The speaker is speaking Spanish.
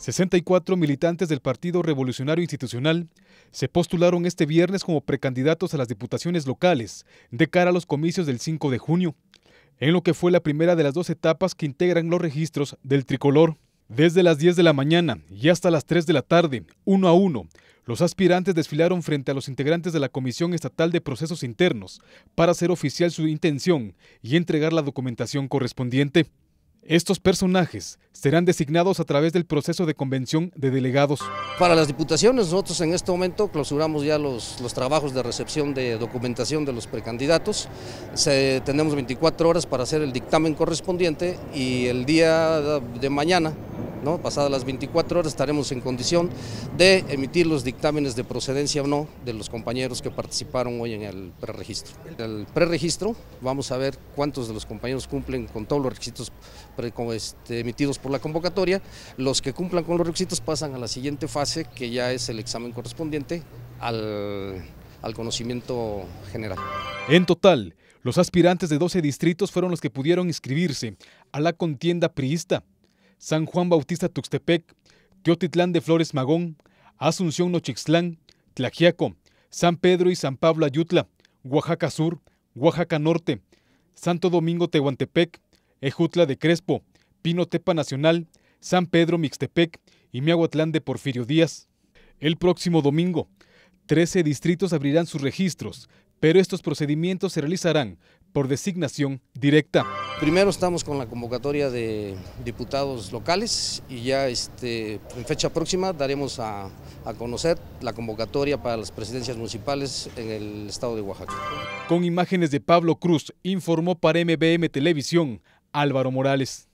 64 militantes del Partido Revolucionario Institucional se postularon este viernes como precandidatos a las diputaciones locales de cara a los comicios del 5 de junio, en lo que fue la primera de las dos etapas que integran los registros del tricolor. Desde las 10 de la mañana y hasta las 3 de la tarde, uno a uno, los aspirantes desfilaron frente a los integrantes de la Comisión Estatal de Procesos Internos para hacer oficial su intención y entregar la documentación correspondiente. Estos personajes serán designados a través del proceso de convención de delegados. Para las diputaciones, nosotros en este momento clausuramos ya los, trabajos de recepción de documentación de los precandidatos. tenemos 24 horas para hacer el dictamen correspondiente y el día de mañana Pasadas las 24 horas estaremos en condición de emitir los dictámenes de procedencia o no de los compañeros que participaron hoy en el preregistro. En el preregistro vamos a ver cuántos de los compañeros cumplen con todos los requisitos este, emitidos por la convocatoria. Los que cumplan con los requisitos pasan a la siguiente fase que ya es el examen correspondiente al, al conocimiento general. En total, los aspirantes de 12 distritos fueron los que pudieron inscribirse a la contienda priista San Juan Bautista Tuxtepec, Teotitlán de Flores Magón, Asunción Nochixtlán, Tlajiaco, San Pedro y San Pablo Ayutla, Oaxaca Sur, Oaxaca Norte, Santo Domingo Tehuantepec, Ejutla de Crespo, Pino Tepa Nacional, San Pedro Mixtepec y Miahuatlán de Porfirio Díaz. El próximo domingo, 13 distritos abrirán sus registros pero estos procedimientos se realizarán por designación directa. Primero estamos con la convocatoria de diputados locales y ya este, en fecha próxima daremos a, a conocer la convocatoria para las presidencias municipales en el estado de Oaxaca. Con imágenes de Pablo Cruz, informó para MBM Televisión Álvaro Morales.